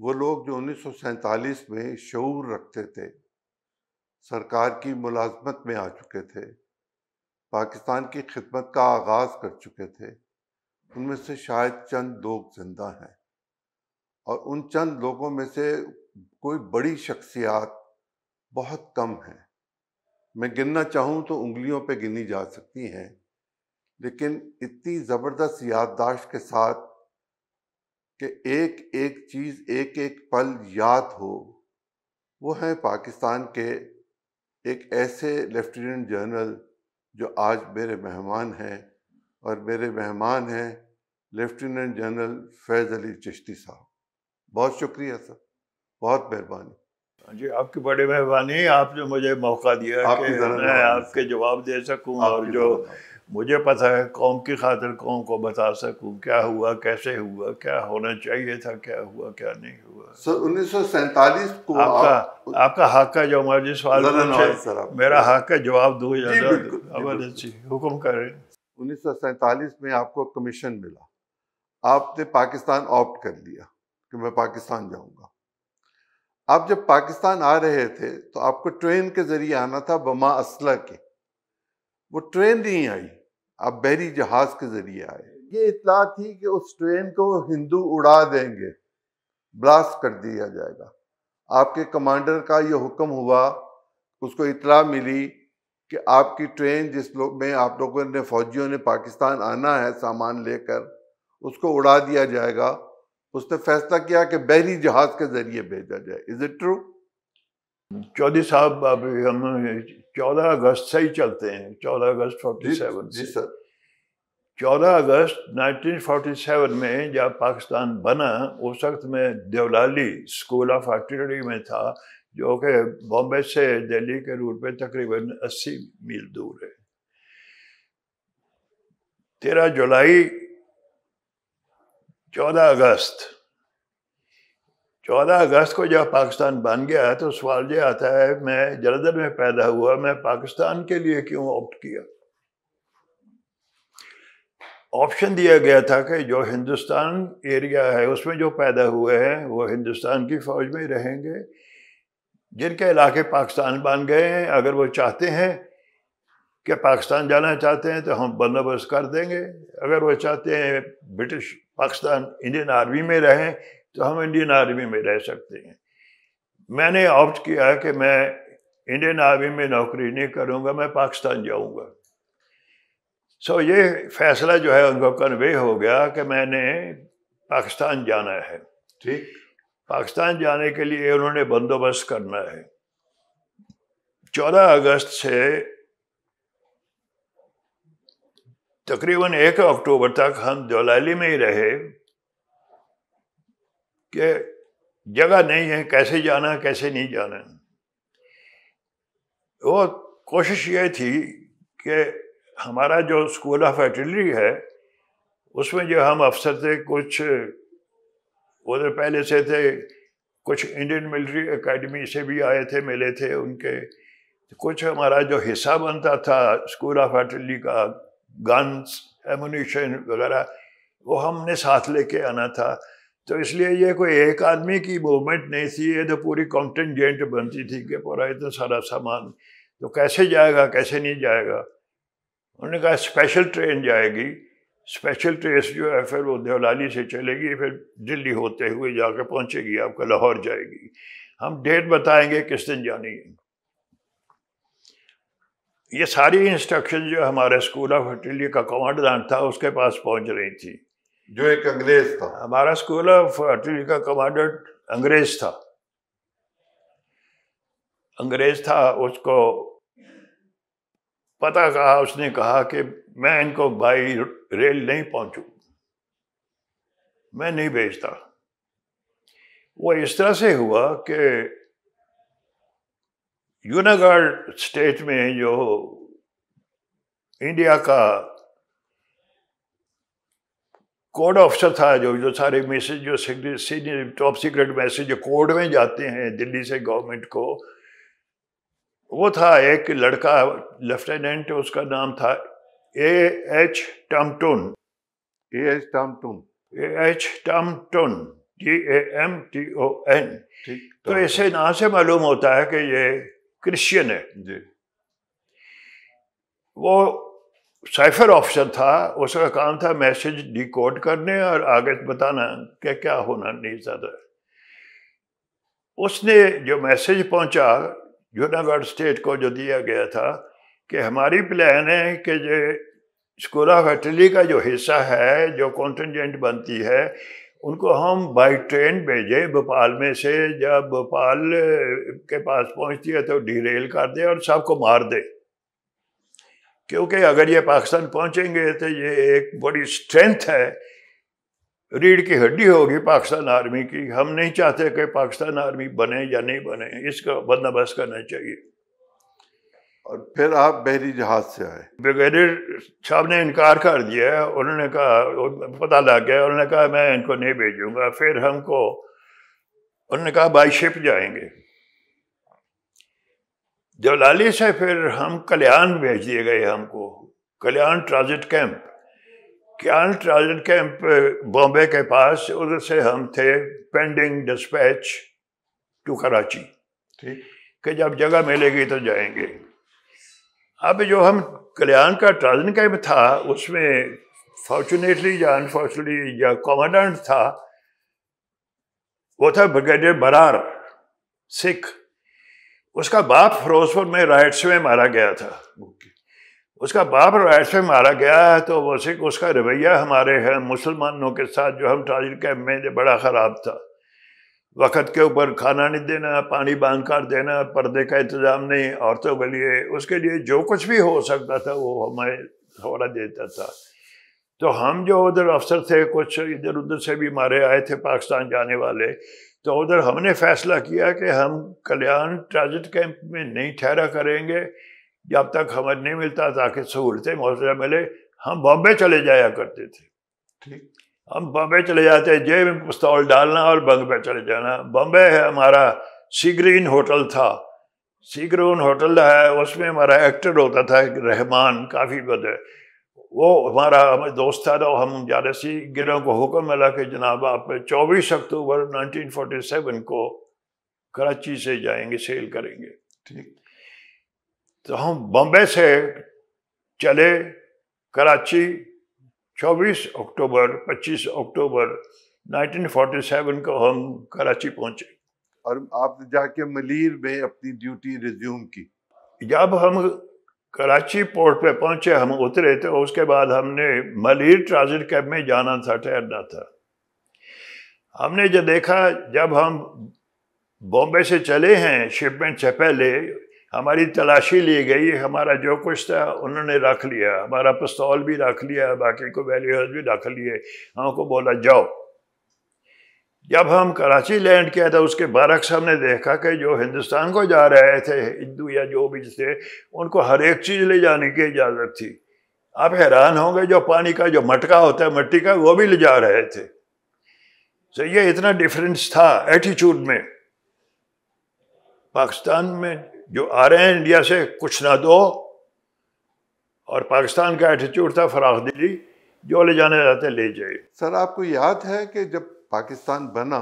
वो लोग जो उन्नीस में शूर रखते थे सरकार की मुलाजमत में आ चुके थे पाकिस्तान की खिदमत का आगाज़ कर चुके थे उनमें से शायद चंद लोग जिंदा हैं और उन चंद लोगों में से कोई बड़ी शख्सियात बहुत कम हैं मैं गिनना चाहूँ तो उंगलियों पे गिनी जा सकती हैं लेकिन इतनी ज़बरदस्त याददाश्त के साथ कि एक एक चीज़ एक एक पल याद हो वो है पाकिस्तान के एक ऐसे लेफ्टिनेंट जनरल जो आज मेरे मेहमान हैं और मेरे मेहमान हैं लेफ्टिनेंट जनरल फैज़ अली चिश्ती साहब बहुत शुक्रिया सर बहुत मेहरबानी हाँ जी आपकी बड़ी मेहरबानी आपने मुझे मौका दिया कि मैं आपके जवाब दे सकूं और जो मुझे पता है कौम की खातिर कौम को बता सकूं क्या हुआ कैसे हुआ क्या होना चाहिए था क्या हुआ क्या नहीं हुआ सर उन्नीस को आपका आप, आपका हक का जो मर्जी सवाल मेरा हक का जवाब दो हुक्म करें उन्नीस में आपको कमीशन मिला आपने पाकिस्तान ऑप्ट कर लिया कि मैं पाकिस्तान जाऊंगा आप जब पाकिस्तान आ रहे थे तो आपको ट्रेन के ज़रिए आना था बमा असला के वो ट्रेन नहीं आई अब बहरी जहाज के जरिए आए ये इतला थी कि उस ट्रेन को हिंदू उड़ा देंगे ब्लास्ट कर दिया जाएगा आपके कमांडर का ये हुक्म हुआ उसको इतला मिली कि आपकी ट्रेन जिस लोग में आप लोगों ने फौजियों ने पाकिस्तान आना है सामान लेकर उसको उड़ा दिया जाएगा उसने फैसला किया कि बहरी जहाज के जरिए भेजा जाए इज़ इट ट्रू चौधरी साहब अभी हम चौदह अगस्त से ही चलते हैं चौदह अगस्त फोर्टी सेवन जी सर चौदह अगस्त 1947 में जब पाकिस्तान बना उस वक्त में देवलाली स्कूल ऑफ आर्टिलरी में था जो कि बॉम्बे से दिल्ली के रूट पे तकरीबन 80 मील दूर है तेरह जुलाई चौदह अगस्त 14 अगस्त को जब पाकिस्तान बन गया तो सवाल ये आता है मैं जलंधर में पैदा हुआ मैं पाकिस्तान के लिए क्यों ऑप्ट किया ऑप्शन दिया गया था कि जो हिंदुस्तान एरिया है उसमें जो पैदा हुए हैं वो हिंदुस्तान की फ़ौज में रहेंगे जिनके इलाके पाकिस्तान बन गए हैं अगर वो चाहते हैं कि पाकिस्तान जाना चाहते हैं तो हम बंदोबस्त कर देंगे अगर वो चाहते हैं ब्रिटिश पाकिस्तान इंडियन आर्मी में रहें तो हम इंडियन आर्मी में रह सकते हैं मैंने ऑप्ट किया कि मैं इंडियन आर्मी में नौकरी नहीं करूँगा मैं पाकिस्तान जाऊँगा सो so, ये फैसला जो है उनको कन्वे हो गया कि मैंने पाकिस्तान जाना है ठीक पाकिस्तान जाने के लिए उन्होंने बंदोबस्त करना है चौदह अगस्त से तकरीबन एक अक्टूबर तक हम दलाली में ही रहे कि जगह नहीं है कैसे जाना कैसे नहीं जाना वो कोशिश ये थी कि हमारा जो स्कूल ऑफ एटलरी है उसमें जो हम अफसर थे कुछ उधर तो पहले से थे कुछ इंडियन मिलिट्री एकेडमी से भी आए थे मिले थे उनके कुछ हमारा जो हिस्सा बनता था स्कूल ऑफ आर्टिलरी का गन्स एमुनिशन वगैरह वो हमने साथ लेके आना था तो इसलिए ये कोई एक आदमी की मूवमेंट नहीं थी ये तो पूरी कॉन्टेंजेंट बनती थी कि पूरा इतना तो सारा सामान तो कैसे जाएगा कैसे नहीं जाएगा उन्होंने कहा स्पेशल ट्रेन जाएगी स्पेशल ट्रेन जो है फिर वो देवलाली से चलेगी फिर दिल्ली होते हुए जाकर पहुंचेगी आपका लाहौर जाएगी हम डेट बताएंगे किस दिन जानी है ये सारी इंस्ट्रक्शन जो हमारे स्कूल ऑफ अटेलिया का कमांडदान था उसके पास पहुंच रही थी जो एक अंग्रेज था हमारा स्कूल ऑफ अटेलिया का कमांडर अंग्रेज था अंग्रेज था उसको पता कहा उसने कहा कि मैं इनको बाई रेल नहीं पहुंचू मैं नहीं भेजता वो इस तरह से हुआ कि यूनागढ़ स्टेट में जो इंडिया का कोड ऑफिसर था जो जो सारे मैसेज जो सीनियर टॉप सीक्रेट मैसेज जो कोड में जाते हैं दिल्ली से गवर्नमेंट को वो था एक लड़का लेफ्टिनेंट उसका नाम था ए एच टमटुन ए एच टमटुन ए एच टमटुन T A M T O N तो ऐसे नाम से मालूम होता है कि ये क्रिश्चियन है जी वो साइफर ऑफिसर था उसका काम था मैसेज डिकोड करने और आगे बताना क्या क्या होना नहीं ज्यादा उसने जो मैसेज पहुंचा जूनागढ़ स्टेट को जो दिया गया था कि हमारी प्लान है कि जो स्कूल ऑफ इटली का जो हिस्सा है जो कॉन्टिजेंट बनती है उनको हम बाई ट्रेन भेजे भोपाल में से जब भोपाल के पास पहुंचती है तो डिरेल कर दे और सबको मार दे क्योंकि अगर ये पाकिस्तान पहुंचेंगे तो ये एक बड़ी स्ट्रेंथ है रीढ़ की हड्डी होगी पाकिस्तान आर्मी की हम नहीं चाहते कि पाकिस्तान आर्मी बने या नहीं बने इसका बंदोबस्त करना चाहिए और फिर आप बहरी जहाज से आए ब्रिगेडियर साहब ने इनकार कर दिया उन्होंने कहा पता लग गया उन्होंने कहा मैं इनको नहीं भेजूंगा फिर हमको उन्होंने कहा बाई शिप जाएंगे जवलाली से फिर हम कल्याण भेज दिए गए हमको Kalyan transit camp Kalyan transit camp Bombay के पास उधर से हम थे पेंडिंग डिस्पैच टू कराची ठीक कि जब जगह मिलेगी तो जाएंगे अब जो हम कल्याण का ट्राजन कैम्प था उसमें फॉर्चुनेटली या अनफॉर्चुनेटली या कॉमांडेंट था वो था ब्रिगेडियर बरार सिख उसका बाप फिरोजपुर में राइट्स में मारा गया था उसका बाप राइट्स में मारा गया है तो वो सिख उसका रवैया हमारे हैं मुसलमानों के साथ जो हम ट्राजन कैम्प में बड़ा ख़राब था वक़्त के ऊपर खाना नहीं देना पानी बांध कर देना पर्दे का इंतज़ाम नहीं औरतों के लिए उसके लिए जो कुछ भी हो सकता था वो हमें थोड़ा देता था तो हम जो उधर अफसर थे कुछ इधर उधर से भी मारे आए थे पाकिस्तान जाने वाले तो उधर हमने फैसला किया कि हम कल्याण ट्रांजिट कैंप में नहीं ठहरा करेंगे जब तक हमें नहीं मिलता ताकि सहूलतें मुआवजा मिले हम बॉम्बे चले जाया करते थे ठीक हम बॉम्बे चले जाते हैं जेब में पिस्तौल डालना और बंग पे चले जाना बॉम्बे है हमारा सीग्रीन होटल था सीग्रीन होटल है उसमें हमारा एक्टर होता था रहमान काफ़ी बद वो हमारा हमें दोस्त था तो हम ज़्यादा सी गिरों को हुक्म मिला कि जनाब आप चौबीस अक्टूबर 1947 को कराची से जाएंगे सेल करेंगे ठीक तो हम बॉम्बे से चले कराची 24 अक्टूबर 25 अक्टूबर 1947 को हम कराची पहुंचे और आप जाके मलिर में अपनी ड्यूटी रिज्यूम की जब हम कराची पोर्ट पे पहुंचे हम उतरे तो उसके बाद हमने मलिर ट्रांजिट कैब में जाना था ठहरना था हमने जो देखा जब हम बॉम्बे से चले हैं शिपमेंट से पहले हमारी तलाशी ली गई हमारा जो कुछ था उन्होंने रख लिया हमारा पिस्तौल भी रख लिया बाकी को वैल्यूज भी रख लिए हमको बोला जाओ जब हम कराची लैंड किया था उसके बरक्स हमने देखा कि जो हिंदुस्तान को जा रहे थे हिंदू या जो भी थे उनको हर एक चीज़ ले जाने की इजाज़त थी आप हैरान होंगे जो पानी का जो मटका होता है मट्टी का वो भी ले जा रहे थे तो ये इतना डिफरेंस था एटीट्यूड में पाकिस्तान में जो आ रहे हैं इंडिया से कुछ ना दो और पाकिस्तान का एटीट्यूड था फराख दिली जो ले जाने जाते ले जाए सर आपको याद है कि जब पाकिस्तान बना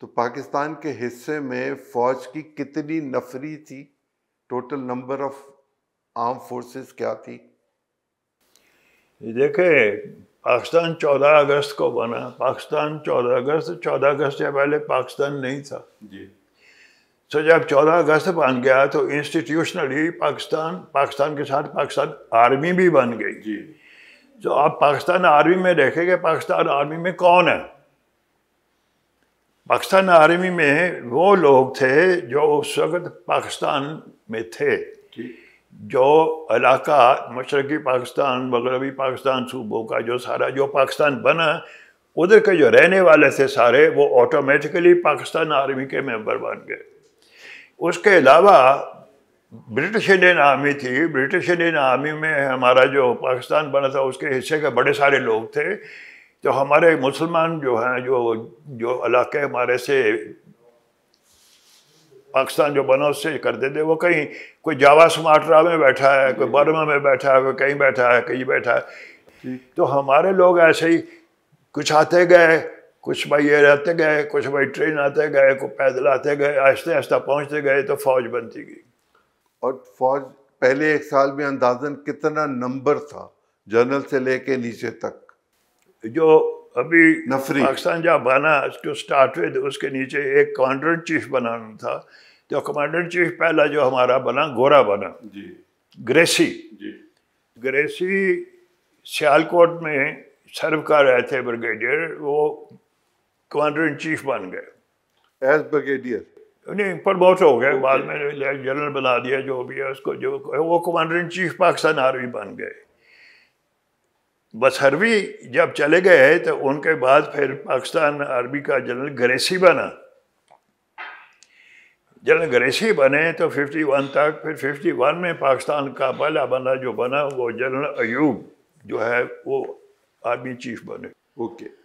तो पाकिस्तान के हिस्से में फौज की कितनी नफरी थी total number of arm forces क्या थी देखे पाकिस्तान 14 अगस्त को बना पाकिस्तान 14 अगस्त 14 अगस्त से पहले पाकिस्तान नहीं था जी तो जब 14 अगस्त बन गया तो इंस्टीट्यूशनली पाकिस्तान पाकिस्तान के साथ पाकिस्तान आर्मी भी बन गई जी तो आप पाकिस्तान आर्मी में देखेंगे पाकिस्तान आर्मी में कौन है पाकिस्तान आर्मी में वो लोग थे जो उस वक्त पाकिस्तान में थे जो इलाका मशरकी पाकिस्तान मगरबी पाकिस्तान सूबों का जो सारा जो पाकिस्तान बना उधर के जो रहने वाले थे सारे वो ऑटोमेटिकली पाकिस्तान आर्मी के मेंबर बन गए उसके अलावा ब्रिटिश इंडियन आर्मी थी ब्रिटिश इंडियन आर्मी में हमारा जो पाकिस्तान बना था उसके हिस्से के बड़े सारे लोग थे तो हमारे मुसलमान जो हैं जो जो इलाके हमारे से पाकिस्तान जो बना उससे करते थे वो कहीं कोई जावा सुमाटरा में बैठा है कोई बर्मा में बैठा है कोई कहीं बैठा है कहीं बैठा है तो हमारे लोग ऐसे ही कुछ आते गए कुछ भाई ये रहते गए कुछ भाई ट्रेन आते गए कुछ पैदल आते गए आहिस्ते आहिस्ता पहुँचते गए तो फौज बनती गई और फौज पहले एक साल में अंदाजन कितना नंबर था जनरल से लेके नीचे तक जो अभी नफरी पाकिस्तान जहाँ बना जो स्टार्ट हुए तो उसके नीचे एक कमांडर चीफ बनाना था तो कमांडर चीफ पहला जो हमारा बना गोरा बना जी ग्रेसी जी ग्रेसी सियालकोट में सर्व कर रहे थे ब्रिगेडियर वो कमांडर इन चीफ बन गए एज ब्रिगेडियर नहीं प्रमोट हो गए बाद में जनरल बना दिया जो भी है उसको जो वो commander in chief Pakistan army बन गए बसहरवी जब चले गए तो उनके बाद फिर पाकिस्तान आर्मी का जनरल ग्रेसी बना जनरल ग्रेसी बने तो 51 तक फिर 51 में पाकिस्तान का पहला बना जो बना वो जनरल अयूब जो है वो आर्मी चीफ बने ओके okay.